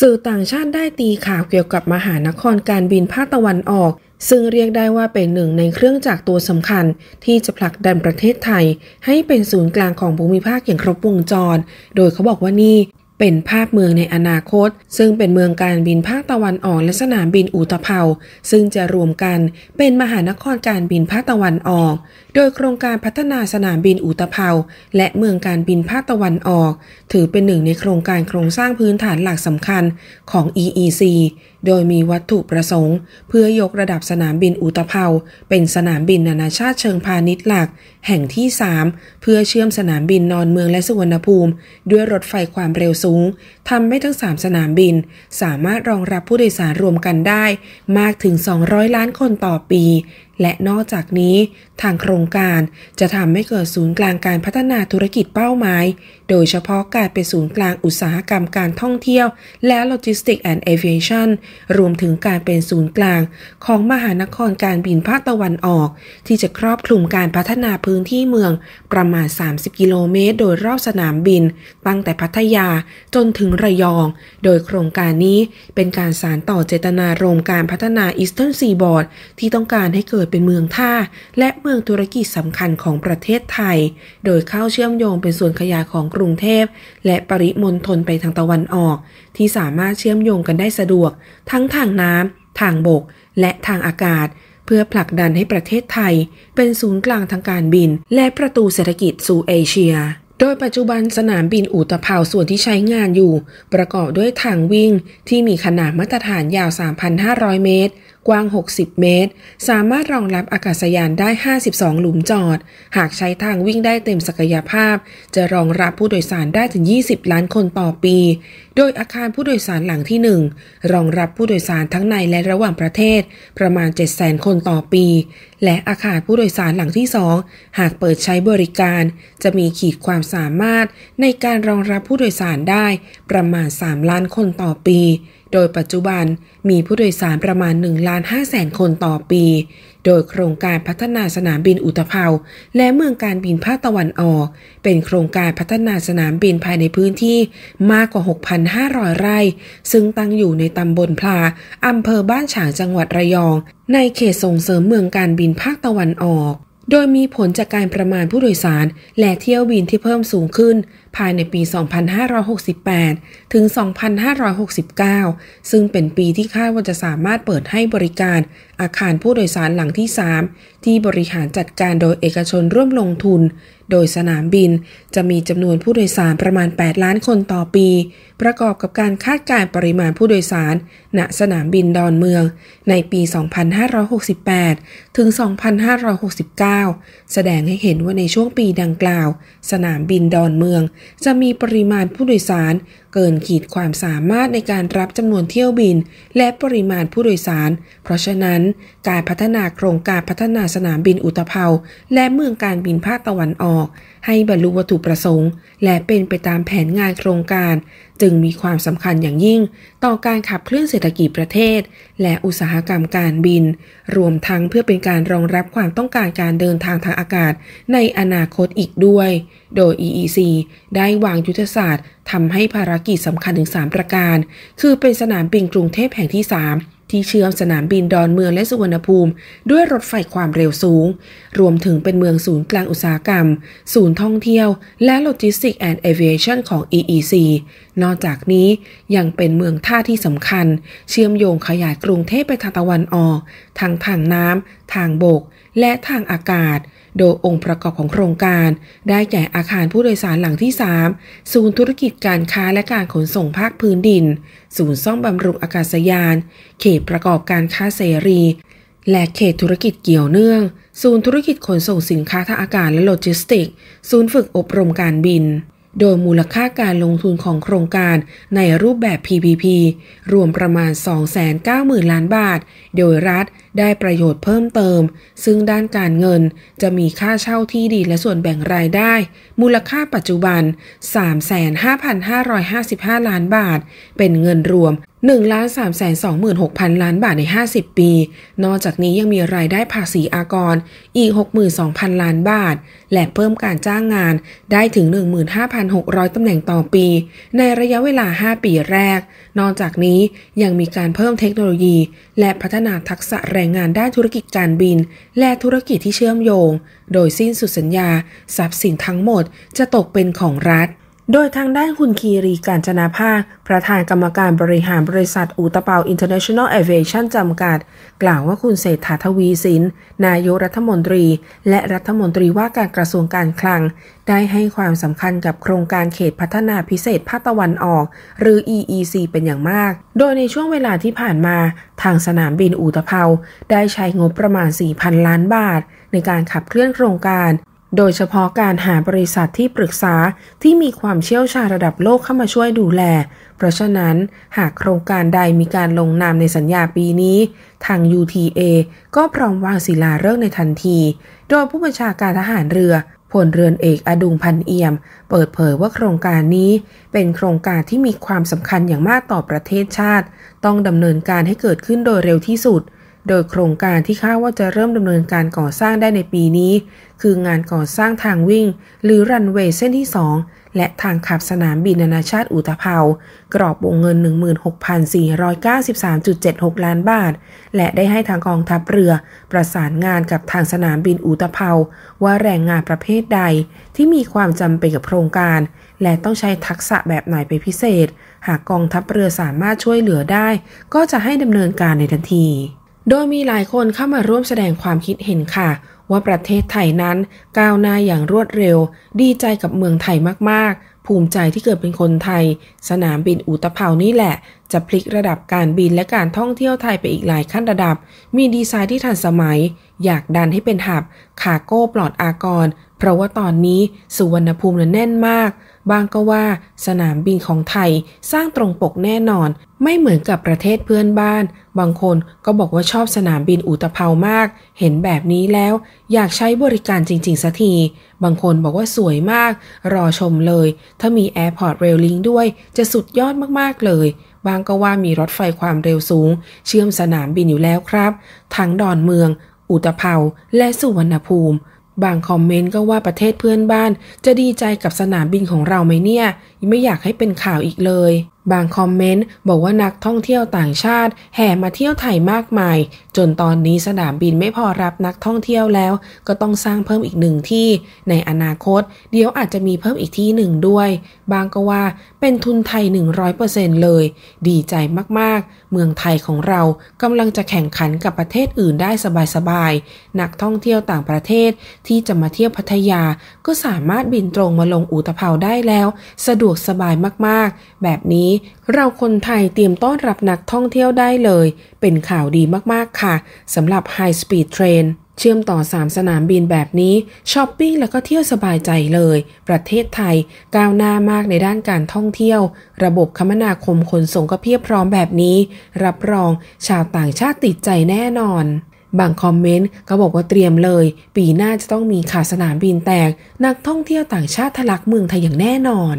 สื่อต่างชาติได้ตีข่าวเกี่ยวกับมหานครการบินภาคตะวันออก ซึ่งเรียกได้ว่าเป็นหนึ่งในเครื่องจักรตัวสำคัญ ที่จะผลักดันประเทศไทย ให้เป็นศูนย์กลางของภูมิภาคอย่างครบวงจร โดยเขาบอกว่านี่เป็นภาพเมืองในอนาคต ซึ่งเป็นเมืองการบินภาคตะวันออกและสนามบินอุตภาซึ่งจะรวมกันเป็นมหานครการบินภาคตะวันออก โดยโครงการพัฒนาสนามบินอุตภา และเมืองการบินภาคตะวันออก ถือเป็นหนึ่งในโครงการโครงสร้างพื้นฐานหลักสำคัญของ EEC โดยมีวัตถุประสงค์ เพื่อยกระดับสนามบินอุตภเปาเป็นสนามบินนานาชาติเชิงพาณิชย์หลัก แห่งที่ 3 เพื่อเชื่อมสนามบินนอนเมืองและสุวรรณภูมิ ด้วยรถไฟความเร็วสูงทำให้ทั้ง 3 สนามบิน สามารถรองรับผู้โดยสารรวมกันได้ มากถึง 200 ล้านคนต่อปีและนอกจากนี้ ทางโครงการจะทำให้เกิดศูนย์กลางการพัฒนาธุรกิจเป้าหมาย โดยเฉพาะการเป็นศูนย์กลางอุตสาหกรรมการท่องเที่ยว และโลจิสติกแอนด์เอเวชั่นรวมถึงการเป็นศูนย์กลาง ของมหานครการบินภาคตะวันออก ที่จะครอบคลุมการพัฒนาพื้นที่เมืองประมาณ 30 กิโลเมตรโดยรอบสนามบิน ตั้งแต่พัทยาจนถึงระยอง โดยโครงการนี้เป็นการสานต่อเจตนารมณ์การพัฒนาอีสเทิร์นซีบอร์ด ที่ต้องการให้เกิดดเป็นเมืองท่าและเมืองธุรกิจสำคัญของประเทศไทย โดยเข้าเชื่อมโยงเป็นส่วนขยายของกรุงเทพ และปริมณฑลไปทางตะวันออก ที่สามารถเชื่อมโยงกันได้สะดวก ทั้งทางน้ำทางบก และทางอากาศ เพื่อผลักดันให้ประเทศไทย เป็นศูนย์กลางทางการบินและประตูเศรษฐกิจสู่เอเชีย โดยปัจจุบันสนามบินอุตภาวส่วนที่ใช้งานอยู่ ประกอบด้วยทางวิ่งที่มีขนาดมาตรฐานยาว 3,500 เมตรกว้าง 60 เมตร สามารถรองรับอากาศยานได้ 52 หลุมจอด หากใช้ทางวิ่งได้เต็มศักยภาพ จะรองรับผู้โดยสารได้ถึง 20 ล้านคนต่อปีโดยอาคารผู้โดยสารหลังที่1รองรับผู้โดยสารทั้งในและระหว่างประเทศประมาณ7 0 0 0 0คนต่อปี และอาคารผู้โดยสารหลังที่2หากเปิดใช้บริการ จะมีขีดความสามารถในการรองรับผู้โดยสารได้ประมาณ 3 ล้านคนต่อปี โดยปัจจุบันมีผู้โดยสารประมาณ1ล้าน5แสนคนต่อปีโดยโครงการพัฒนาสนามบินอุตภเปาและเมืองการบินภาคตะวันออก เป็นโครงการพัฒนาสนามบินภายในพื้นที่มากกว่า 6,500 ไร่ ซึ่งตั้งอยู่ในตำบลพลาอำเภอบ้านฉางจังหวัดระยอง ในเขตส่งเสริมเมืองการบินภาคตะวันออกโดยมีผลจากการประมาณผู้โดยสาร และเที่ยวบินที่เพิ่มสูงขึ้น ภายในปี 2568 ถึง 2569 ซึ่งเป็นปีที่คาดว่าจะสามารถเปิดให้บริการอาคารผู้โดยสารหลังที่ 3 ที่บริหารจัดการโดยเอกชนร่วมลงทุนโดยสนามบินจะมีจำนวนผู้โดยสารประมาณ 8 ล้านคนต่อปี ประกอบกับการคาดการปริมาณผู้โดยสาร ณสนามบินดอนเมือง ในปี 2568 ถึง 2569 แสดงให้เห็นว่าในช่วงปีดังกล่าว สนามบินดอนเมืองจะมีปริมาณผู้โดยสาร เกินขีดความสามารถในการรับจำนวนเที่ยวบิน และปริมาณผู้โดยสาร เพราะฉะนั้น การพัฒนาโครงการพัฒนาสนามบินอุตภเปาและเมืองการบินภาคตะวันออกอกให้บรรลุวัตถุประสงค์ และเป็นไปตามแผนงานโครงการ จึงมีความสำคัญอย่างยิ่ง ต่อการขับเคลื่อนเศรษฐกิจประเทศ และอุตสาหกรรมการบิน รวมทั้งเพื่อเป็นการรองรับความต้องการการเดินทางทางอากาศ ในอนาคตอีกด้วย โดย EEC ได้วางยุทธศาสตร์ทำให้ภารกิจสำคัญถึง3ประการ คือเป็นสนามบินกรุงเทพแห่งที่3ที่เชื่อมสนามบินดอนเมืองและสุวรรณภูมิด้วยรถไฟความเร็วสูง รวมถึงเป็นเมืองศูนย์กลางอุตสาหกรรม ศูนย์ท่องเที่ยวและโลจิสติกส์แอนด์เอเวชันของ EEC นอกจากนี้ยังเป็นเมืองท่าที่สำคัญ เชื่อมโยงขยายกรุงเทพไปทางตะวันออก ทางทางน้ำทางบก และทางอากาศโดยองค์ ประกอบของโครงการ ได้แก่อาคารผู้โดยสารหลังที่ 3 ศูนย์ธุรกิจการค้าและการขนส่งภาคพื้นดิน ศูนย์ซ่อมบำรุงอากาศยาน เขตประกอบการค้าเสรี และเขตธุรกิจเกี่ยวเนื่อง ศูนย์ธุรกิจขนส่งสินค้าทางอากาศและโลจิสติก ศูนย์ฝึกอบรมการบินโดยมูลค่าการลงทุนของโครงการในรูปแบบ PPP รวมประมาณ 290,000ล้านบาท โดยรัฐได้ประโยชน์เพิ่มเติม ซึ่งด้านการเงินจะมีค่าเช่าที่ดินและส่วนแบ่งรายได้ มูลค่าปัจจุบัน 35,555 ล้านบาท เป็นเงินรวม1ล้าน3 2 6 0 0 0 ล้านบาทใน 50 ปี นอกจากนี้ยังมีรายได้ภาษีอากรอีก 62,000 ล้านบาท และเพิ่มการจ้างงานได้ถึง 15,600 ตำแหน่งต่อปี ในระยะเวลา 5 ปีแรก นอกจากนี้ยังมีการเพิ่มเทคโนโลยี และพัฒนาทักษะแรงงานด้านธุรกิจการบิน และธุรกิจที่เชื่อมโยง โดยสิ้นสุดสัญญาทรัพย์สินทั้งหมดจะตกเป็นของรัฐโดยทางด้านคุณคีรีการจนาภาคประธานกรรมการบริหารบริษัทอูตเปาอินเตอร์เนชั่นแนลแอเวชั่นจำกัด กล่าวว่าคุณเศรษฐาทวีสิน นายกรัฐมนตรี และรัฐมนตรีว่าการกระทรวงการคลัง ได้ให้ความสำคัญกับโครงการเขตพัฒนาพิเศษภาคตะวันออก หรือ EEC เป็นอย่างมาก โดยในช่วงเวลาที่ผ่านมาทางสนามบินอูตเปาได้ใช้งบประมาณ4,000 ล้านบาท ในการขับเคลื่อนโครงการโดยเฉพาะการหาบริษัทที่ปรึกษาที่มีความเชี่ยวชาญระดับโลกเข้ามาช่วยดูแล เพราะฉะนั้นหากโครงการใดมีการลงนามในสัญญาปีนี้ ทาง UTA ก็พร้อมวางศิลาฤกษ์ในทันที โดยผู้บัญชาการทหารเรือพลเรือนเอกอดุงพันเอี่ยม เปิดเผยว่าโครงการนี้ เป็นโครงการที่มีความสำคัญอย่างมากต่อประเทศชาติ ต้องดำเนินการให้เกิดขึ้นโดยเร็วที่สุดโดยโครงการที่คาดว่าจะเริ่มดำเนินการก่อสร้างได้ในปีนี้ คืองานก่อสร้างทางวิ่ง หรือ รันเวย์เส้นที่ 2 และทางขับสนามบินนานาชาติอุตภาวกรอบวงเงิน 16,493.76ล้านบาท และได้ให้ทางกองทัพเรือ ประสานงานกับทางสนามบินอุตภาวว่าแรงงานประเภทใดที่มีความจำเป็นกับโครงการ และต้องใช้ทักษะแบบไหนเป็นพิเศษ หากกองทัพเรือสามารถช่วยเหลือได้ ก็จะให้ดำเนินการในทันทีโดยมีหลายคนเข้ามาร่วมแสดงความคิดเห็นค่ะ ว่าประเทศไทยนั้นก้าวหน้าอย่างรวดเร็ว ดีใจกับเมืองไทยมากๆ ภูมิใจที่เกิดเป็นคนไทย สนามบินอุตภานี่แหละ จะพลิกระดับการบินและการท่องเที่ยวไทยไปอีกหลายขั้นระดับ มีดีไซน์ที่ทันสมัย อยากดันให้เป็นหับคาโก้ปลอดอากร เพราะว่าตอนนี้สุวรรณภูมินั้นแน่นมากบางก็ว่าสนามบินของไทยสร้างตรงปกแน่นอน ไม่เหมือนกับประเทศเพื่อนบ้าน บางคนก็บอกว่าชอบสนามบินอุตภามาก เห็นแบบนี้แล้ว อยากใช้บริการจริง ๆสักที บางคนบอกว่าสวยมาก รอชมเลย ถ้ามีแอร์พอร์ตเรลลิงด้วย จะสุดยอดมากๆเลย บางก็ว่ามีรถไฟความเร็วสูง เชื่อมสนามบินอยู่แล้วครับ ทั้งดอนเมือง อุตภเปาและสุวรรณภูมิบางคอมเมนต์ก็ว่าประเทศเพื่อนบ้าน จะดีใจกับสนามบินของเราไหมเนี่ยไม่อยากให้เป็นข่าวอีกเลย บางคอมเมนต์ บอกว่านักท่องเที่ยวต่างชาติ แห่มาเที่ยวไทยมากมายจนตอนนี้สนามบินไม่พอรับนักท่องเที่ยวแล้ว ก็ต้องสร้างเพิ่มอีกหนึ่งที่ในอนาคตเดี๋ยวอาจจะมีเพิ่มอีกที่หนึ่งด้วย บางก็ว่าเป็นทุนไทย100%เเซลยดีใจมากๆ เมืองไทยของเรากำลังจะแข่งขันกับประเทศอื่นได้สบายๆนักท่องเที่ยวต่างประเทศที่จะมาเที่ยวพัทยาก็สามารถบินตรงมาลงอุตภเปาได้แล้ว สะดวกสบายมากๆ แบบนี้ เราคนไทยเตรียมต้อนรับนักท่องเที่ยวได้เลย เป็นข่าวดีมากๆค่ะค่ะสำหรับ High Speed Train เชื่อมต่อ 3 สนามบินแบบนี้ ช้อปปิ้งแล้วก็เที่ยวสบายใจเลย ประเทศไทยก้าวหน้ามากในด้านการท่องเที่ยว ระบบคมนาคมขนส่งก็เพียบพร้อมแบบนี้ รับรองชาวต่างชาติติดใจแน่นอน บางคอมเมนต์ก็บอกว่าเตรียมเลย ปีหน้าจะต้องมีขาสนามบินแตก นักท่องเที่ยวต่างชาติทะลักเมืองไทยอย่างแน่นอน